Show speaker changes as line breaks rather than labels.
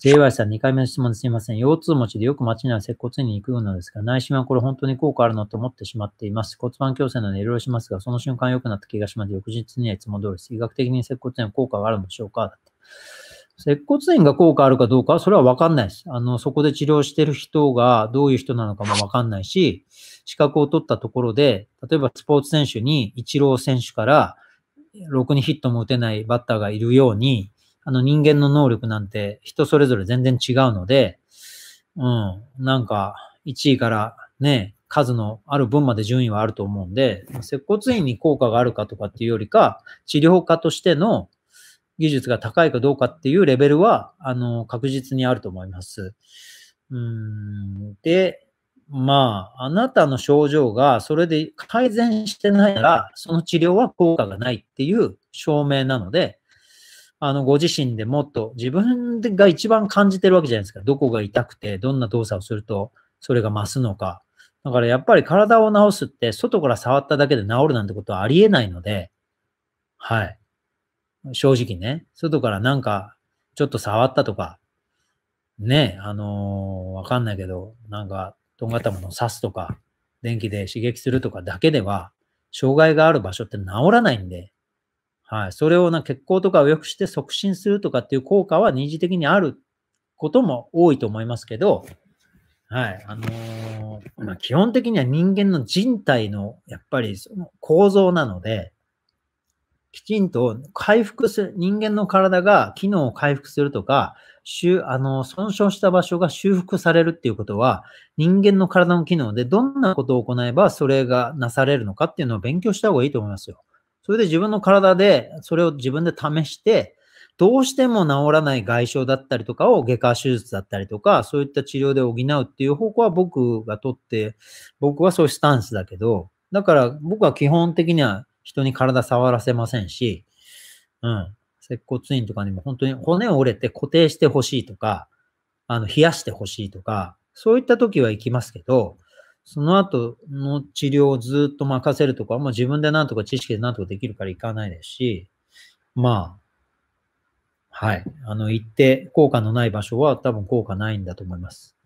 JY さん、2回目の質問ですみません。腰痛持ちでよく街には接骨院に行くようなんですが、内心はこれ本当に効果あるのと思ってしまっています。骨盤矯正などいろいろしますが、その瞬間良くなった気がします。翌日にはいつも通りです。医学的に接骨院は効果があるのでしょうか接骨院が効果あるかどうかは、それはわかんないです。あの、そこで治療してる人がどういう人なのかもわかんないし、資格を取ったところで、例えばスポーツ選手にイチロー選手から、ろくにヒットも打てないバッターがいるように、あの人間の能力なんて人それぞれ全然違うので、うん、なんか1位からね、数のある分まで順位はあると思うんで、接骨院に効果があるかとかっていうよりか、治療家としての技術が高いかどうかっていうレベルは、あの、確実にあると思います。うん、で、まあ、あなたの症状がそれで改善してないなら、その治療は効果がないっていう証明なので、あの、ご自身でもっと自分が一番感じてるわけじゃないですか。どこが痛くて、どんな動作をすると、それが増すのか。だからやっぱり体を治すって、外から触っただけで治るなんてことはありえないので、はい。正直ね、外からなんか、ちょっと触ったとか、ね、あのー、わかんないけど、なんか、とんがったものを刺すとか、電気で刺激するとかだけでは、障害がある場所って治らないんで、はい。それをな血行とかを良くして促進するとかっていう効果は二次的にあることも多いと思いますけど、はい。あのー、まあ、基本的には人間の人体の、やっぱりその構造なので、きちんと回復する、人間の体が機能を回復するとか、あの損傷した場所が修復されるっていうことは、人間の体の機能でどんなことを行えばそれがなされるのかっていうのを勉強した方がいいと思いますよ。それで自分の体で、それを自分で試して、どうしても治らない外傷だったりとかを外科手術だったりとか、そういった治療で補うっていう方向は僕がとって、僕はそういうスタンスだけど、だから僕は基本的には人に体触らせませんし、うん。接骨院とかにも本当に骨を折れて固定してほしいとか、あの、冷やしてほしいとか、そういった時は行きますけど、その後の治療をずっと任せるとか、もう自分でなんとか知識でなんとかできるから行かないですし、まあ、はい。あの、行って効果のない場所は多分効果ないんだと思います。